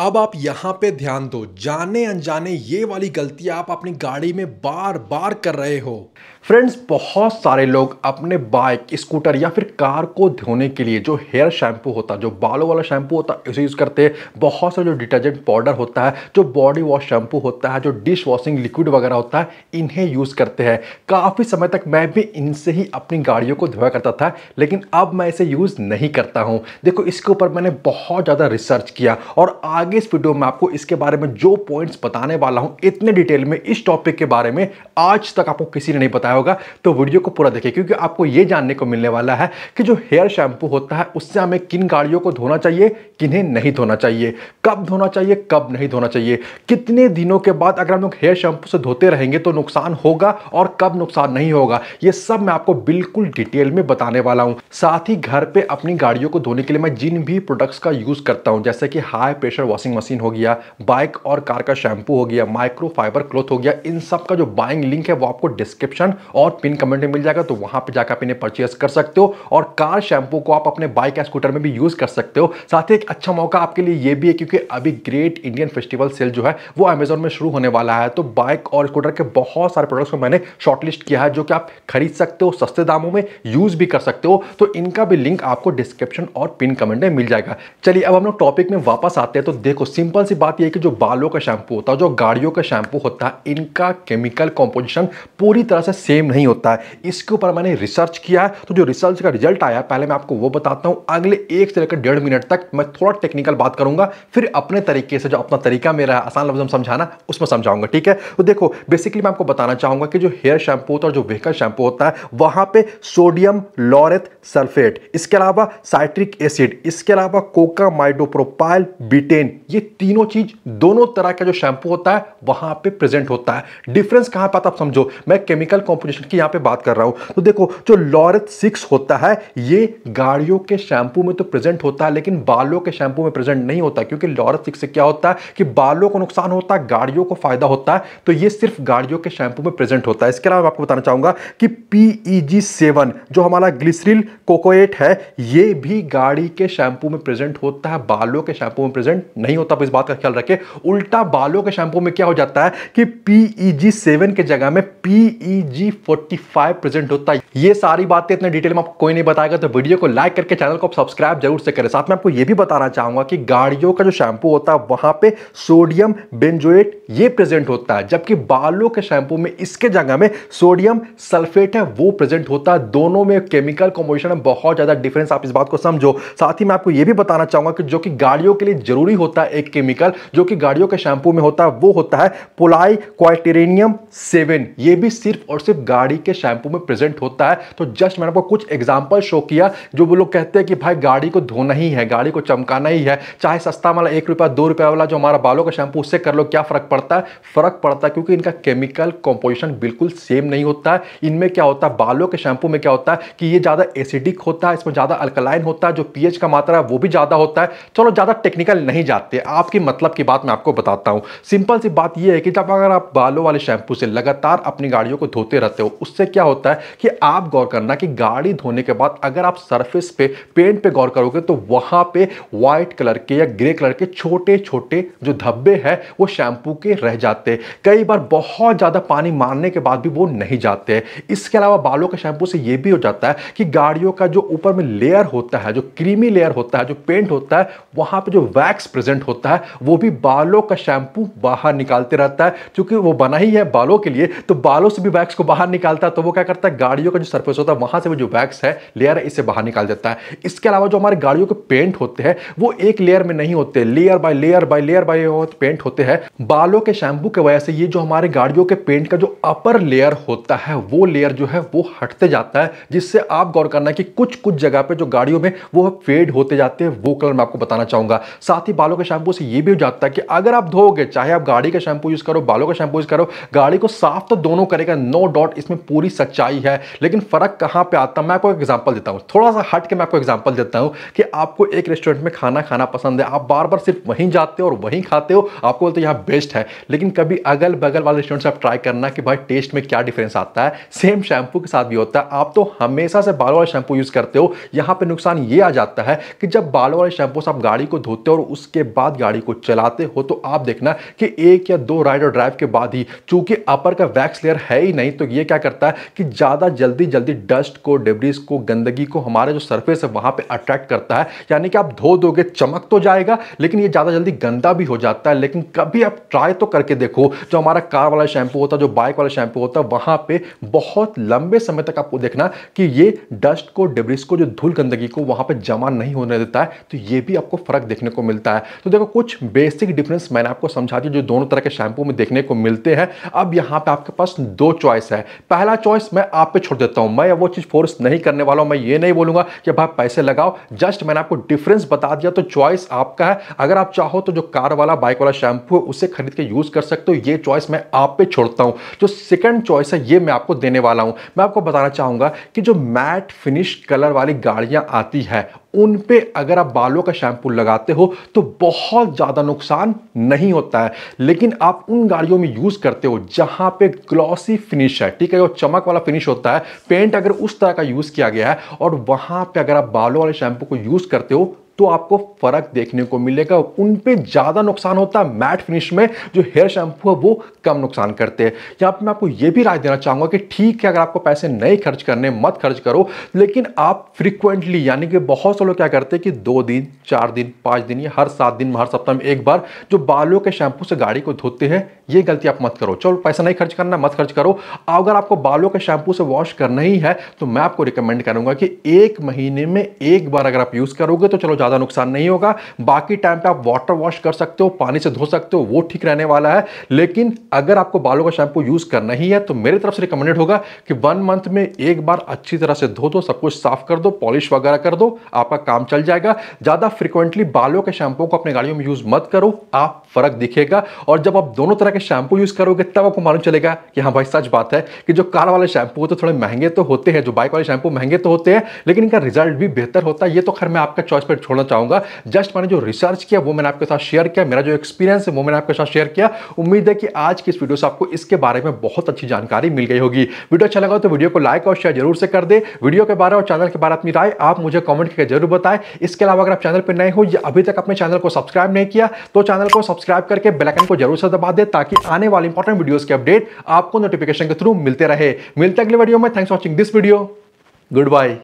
अब आप यहां पे ध्यान दो जाने अनजाने ये वाली गलती आप अपनी गाड़ी में बार बार कर रहे हो फ्रेंड्स बहुत सारे लोग अपने बाइक स्कूटर या फिर कार को धोने के लिए जो हेयर शैम्पू होता है जो बालों वाला शैम्पू होता है उसे यूज़ करते हैं बहुत सा जो डिटर्जेंट पाउडर होता है जो बॉडी वॉश शैम्पू होता है जो डिश वॉशिंग लिक्विड वगैरह होता है इन्हें यूज़ करते हैं काफ़ी समय तक मैं भी इनसे ही अपनी गाड़ियों को धोया करता था लेकिन अब मैं इसे यूज़ नहीं करता हूँ देखो इसके ऊपर मैंने बहुत ज़्यादा रिसर्च किया और आगे आगे इस वीडियो में आपको इसके बारे में जो पॉइंट्स बताने वाला हूं इतने डिटेल में इस टॉपिक के बारे में आज तक आपको किसी ने नहीं बताया होगा तो वीडियो को पूरा देखिए क्योंकि आपको यह जानने को मिलने वाला है कि जो हेयर शैम्पू होता है उससे हमें किन गाड़ियों को धोना चाहिए किन्हें नहीं धोना चाहिए कब धोना चाहिए कब नहीं धोना चाहिए कितने दिनों के बाद अगर हम लोग हेयर शैम्पू से धोते रहेंगे तो नुकसान होगा और कब नुकसान नहीं होगा ये सब मैं आपको बिल्कुल डिटेल में बताने वाला हूँ साथ ही घर पर अपनी गाड़ियों को धोने के लिए मैं जिन भी प्रोडक्ट्स का यूज़ करता हूँ जैसे कि हाई प्रेशर वॉशिंग मशीन हो गया बाइक और कार का शैम्पू हो गया माइक्रो फाइबर क्लोथ हो गया इन सब का जो बाइंग लिंक है वो आपको डिस्क्रिप्शन और पिन कमेंट में मिल जाएगा तो वहां पर जाकर आप इन्हें परचेस कर सकते हो और कार शैम्पू को आप अपने बाइक या स्कूटर में भी यूज कर सकते हो साथ ही एक अच्छा मौका आपके लिए ये भी है क्योंकि अभी ग्रेट इंडियन फेस्टिवल सेल जो है वो अमेजोन में शुरू होने वाला है तो बाइक और स्कूटर के बहुत सारे प्रोडक्ट्स को मैंने शॉर्टलिस्ट किया है जो कि आप खरीद सकते हो सस्ते दामों में यूज भी कर सकते हो तो इनका भी लिंक आपको डिस्क्रिप्शन और पिन कमेंट में मिल जाएगा चलिए अब हम लोग टॉपिक में वापस आते हैं तो देखो सिंपल सी बात यह है कि जो बालों का शैम्पू होता है जो गाड़ियों का शैम्पू होता है इनका केमिकल कॉम्पोजिशन पूरी तरह से सेम नहीं होता है इसके ऊपर मैंने रिसर्च किया है तो जो रिसर्च का रिजल्ट आया पहले मैं आपको वो बताता हूँ अगले एक से लेकर डेढ़ मिनट तक मैं थोड़ा टेक्निकल बात करूंगा फिर अपने तरीके से जो अपना तरीका मेरा है आसान लफ्ज में समझाना उसमें समझाऊंगा ठीक है तो देखो बेसिकली मैं आपको बताना चाहूंगा कि जो हेयर शैम्पू होता है जो व्हीकल शैम्पू होता है वहाँ पर सोडियम लॉरेथ सल्फेट इसके अलावा साइट्रिक एसिड इसके अलावा कोका माइडोप्रोपाइल बिटेन ये तीनों चीज दोनों तरह का जो शैंपू होता है वहां पे प्रेजेंट होता है डिफरेंस कहां पर आप समझो मैं केमिकल कॉम्पोजिशन की यहां पे बात कर रहा हूं तो देखो जो लॉरेट सिक्स होता है ये गाड़ियों के शैंपू में तो प्रेजेंट होता है लेकिन बालों के शैंपू में प्रेजेंट नहीं होता क्योंकि लॉरेट सिक्स से क्या होता है कि बालों को नुकसान होता है गाड़ियों को फायदा होता है तो ये सिर्फ गाड़ियों के शैंपू में प्रेजेंट होता है इसके अलावा आपको बताना चाहूंगा कि पीईजी e सेवन जो हमारा ग्लिसरिल कोकोएट है ये भी गाड़ी के शैंपू में प्रेजेंट होता है बालों के शैंपू में प्रेजेंट नहीं होता आप तो इस बात का ख्याल रखें उल्टा बालों के शैंपू में क्या हो जाता है कि पीईजी सेवन e के जगह में पीईजी फोर्टी फाइव प्रेजेंट होता है ये सारी बातें इतने डिटेल में आपको कोई नहीं बताएगा तो वीडियो को लाइक करके चैनल को सब्सक्राइब जरूर से करें साथ में आपको यह भी बताना चाहूंगा कि गाड़ियों का जो शैंपू होता है वहां पर सोडियम बेंजोएट ये प्रेजेंट होता है जबकि बालों के शैंपू में इसके जगह में सोडियम सल्फेट है वो प्रेजेंट होता है दोनों में केमिकल कॉम्पोजिशन में बहुत ज्यादा डिफरेंस आप इस बात को समझो साथ ही मैं आपको यह भी बताना चाहूंगा कि जो कि गाड़ियों के लिए जरूरी होता होता है एक केमिकल जो कि गाड़ियों के शैंपू में होता है वो होता है पोलाई क्वाइटेरेनियम सेवन ये भी सिर्फ और सिर्फ गाड़ी के शैंपू में प्रेजेंट होता है तो जस्ट मैंने आपको कुछ एग्जाम्पल शो किया जो वो लोग कहते हैं कि भाई गाड़ी को धोना ही है गाड़ी को चमकाना ही है चाहे सस्ता वाला एक रुपया दो रुपया वाला जो हमारा बालों का शैंपू उससे कर लो क्या फर्क पड़ता है फर्क पड़ता है क्योंकि इनका केमिकल कॉम्पोजिशन बिल्कुल सेम नहीं होता है इनमें क्या होता है बालों के शैंपू में क्या होता है कि ये ज़्यादा एसिडिक होता है इसमें ज़्यादा अल्कलाइन होता है जो पीएच का मात्रा है वो भी ज़्यादा होता है चलो ज़्यादा टेक्निकल नहीं जाता आती हैं आपके मतलब की बात मैं आपको बताता हूँ सिंपल सी बात यह है कि जब अगर आप बालों वाले शैम्पू से लगातार अपनी गाड़ियों को धोते रहते हो उससे क्या होता है कि आप गौर करना कि गाड़ी धोने के बाद अगर आप सरफेस पे पेंट पे गौर करोगे तो वहाँ पे व्हाइट कलर के या ग्रे कलर के छोटे छोटे जो धब्बे हैं वो शैम्पू के रह जाते हैं कई बार बहुत ज़्यादा पानी मारने के बाद भी वो नहीं जाते इसके अलावा बालों के शैम्पू से ये भी हो जाता है कि गाड़ियों का जो ऊपर में लेयर होता है जो क्रीमी लेयर होता है जो पेंट होता है वहाँ पर जो वैक्स प्रेजेंट प्रेजेंट होता है वो भी बालों का शैम्पू बाहर निकालते रहता है क्योंकि वो बना ही है बालों के लिए तो बालों से भी वैक्स को बाहर निकालता है तो वो क्या करता है गाड़ियों का जो सर्फेस होता है वहाँ से वो जो वैक्स है लेयर है इसे बाहर निकाल देता है इसके अलावा जो हमारे गाड़ियों के पेंट होते हैं वो एक लेयर में नहीं होते layer by layer by layer by paint होते हैं बालों के शैम्पू की वजह से ये जो हमारे गाड़ियों के पेंट का जो अपर लेयर होता है वो लेयर जो है वो हटते जाता है जिससे आप गौर करना कि कुछ कुछ जगह पे जो गाड़ियों में वो फेड होते जाते हैं वो कलर मैं आपको बताना चाहूंगा साथ ही बालों के शैम्पू से ये भी हो जाता है कि अगर आप धोगे चाहे आप गाड़ी का शैम्पू यूज़ करो बालों का शैम्पू यूज़ करो गाड़ी को साफ तो दोनों करेगा नो डॉट इसमें पूरी सच्चाई है लेकिन फ़र्क कहाँ पर आता मैं आपको एग्जाम्पल देता हूँ थोड़ा सा हट के मैं आपको एग्जाम्पल देता हूँ कि आपको एक रेस्टोरेंट में खाना खाना पसंद है आप बार बार सिर्फ वहीं जाते हो और वहीं खाते हो आपको बोलते यहाँ बेस्ट है लेकिन कभी अगल बगल वाले रेस्टोरेंट से आप ट्राई करना कि भाई टेस्ट में क्या डिफरेंस आता है सेम शैम्पू के साथ भी होता है आप तो हमेशा से बालों वाला शैम्पू यूज़ करते हो यहाँ पर नुकसान ये आ जाता है कि जब बालों वाले शैम्पू से आप गाड़ी को धोते हो और उसके बाद गाड़ी को चलाते हो तो आप देखना कि एक या दो राइड और ड्राइव के बाद ही चूंकि अपर का वैक्स लेयर है ही नहीं तो ये क्या करता है कि ज़्यादा जल्दी जल्दी डस्ट को डिब्रीज को गंदगी को हमारा जो सरफेस है वहाँ पर अट्रैक्ट करता है यानी कि आप धो दोगे चमक तो जाएगा लेकिन ये ज़्यादा जल्दी गंदा भी हो जाता है लेकिन कभी आप ट्राई तो करके देखो जो हमारा कार वाला शैम्पू होता है जो बाइक वाला शैम्पू होता है वहाँ पर बहुत लंबे समय तक आपको देखना कि ये डस्ट को डिब्रिस को जो धूल गंदगी को वहाँ पे जमा नहीं होने देता है तो ये भी आपको फर्क देखने को मिलता है तो देखो कुछ बेसिक डिफरेंस मैंने आपको समझा दिया जो दोनों तरह के शैम्पू में देखने को मिलते हैं अब यहाँ पे आपके पास दो चॉइस है पहला चॉइस मैं आप पे छोड़ देता हूँ मैं वो चीज़ फोर्स नहीं करने वाला हूँ मैं ये नहीं बोलूंगा कि भाई पैसे लगाओ जस्ट मैंने आपको डिफरेंस बता दिया तो चॉइस आपका है अगर आप चाहो तो जो कार वाला बाइक वाला शैम्पू है उसे खरीद के यूज़ कर सकते हो ये चॉइस मैं आप पे छोड़ता हूँ जो सेकेंड चॉइस है ये मैं आपको देने वाला हूँ मैं आपको बताना चाहूँगा कि जो मैट फिनिश कलर वाली गाड़ियाँ आती है उन पे अगर आप बालों का शैम्पू लगाते हो तो बहुत ज़्यादा नुकसान नहीं होता है लेकिन आप उन गाड़ियों में यूज़ करते हो जहाँ पे ग्लॉसी फिनिश है ठीक है जो चमक वाला फिनिश होता है पेंट अगर उस तरह का यूज़ किया गया है और वहाँ पे अगर आप बालों वाले शैम्पू को यूज़ करते हो तो आपको फर्क देखने को मिलेगा उन पे ज़्यादा नुकसान होता है मैट फिनिश में जो हेयर शैम्पू है वो कम नुकसान करते हैं यहाँ पर मैं आपको यह भी राय देना चाहूंगा कि ठीक है अगर आपको पैसे नहीं खर्च करने मत खर्च करो लेकिन आप फ्रिक्वेंटली यानी कि बहुत से लोग क्या करते हैं कि दो दिन चार दिन पांच दिन या हर सात दिन हर सप्ताह में एक बार जो बालों के शैंपू से गाड़ी को धोते हैं ये गलती आप मत करो चलो पैसा नहीं खर्च करना मत खर्च करो अगर आपको बालों के शैंपू से वॉश करना ही है तो मैं आपको रिकमेंड करूंगा कि एक महीने में एक बार अगर आप यूज़ करोगे तो चलो ज़्यादा ज़्यादा नुकसान नहीं होगा बाकी टाइम पे आप वाटर वॉश कर सकते हो पानी से धो सकते हो वो ठीक रहने वाला है लेकिन अगर आपको बालों का शैम्पू यूज़ करना ही है तो मेरी तरफ से रिकमेंडेड होगा कि वन मंथ में एक बार अच्छी तरह से धो दो सब कुछ साफ कर दो पॉलिश वगैरह कर दो आपका काम चल जाएगा ज़्यादा फ्रिक्वेंटली बालों के शैम्पू को अपने गाड़ियों में यूज़ मत करो आप फर्क दिखेगा और जब आप दोनों तरह के शैम्पू यूज़ करोगे तब आपको मालूम चलेगा कि हाँ भाई सच बात है कि जो कार वाले शैम्पू होते तो थोड़े महंगे तो होते हैं जो बाइक वाले शैम्पू महंगे तो होते हैं लेकिन इनका रिजल्ट भी बेहतर होता है ये तो खैर मैं आपका चॉइस पर छोड़ बोलना चाहूंगा जस्ट मैंने जो रिसर्च किया वो मैंने आपके साथ शेयर किया मेरा जो एक्सपीरियंस है वो मैंने आपके साथ शेयर किया उम्मीद है कि आज की इस वीडियो से आपको इसके बारे में बहुत अच्छी जानकारी मिल गई होगी वीडियो अच्छा लगा तो वीडियो को लाइक और शेयर जरूर से कर दे वीडियो के बारे और चैनल के बारे अपनी राय आप मुझे कॉमेंट करके जरूर बताएं इसके अलावा अगर आप चैनल पर नए हो या अभी तक अपने चैनल को सब्सक्राइब नहीं किया तो चैनल को सब्सक्राइब करके बेलाइकन को जरूर से दबा दे ताकि आने वाले इंपॉर्टेंट वीडियो के अपडेट आपको नोटिफिकेशन के थ्रू मिलते रहे मिलते अगले वीडियो में thanks watching this video good bye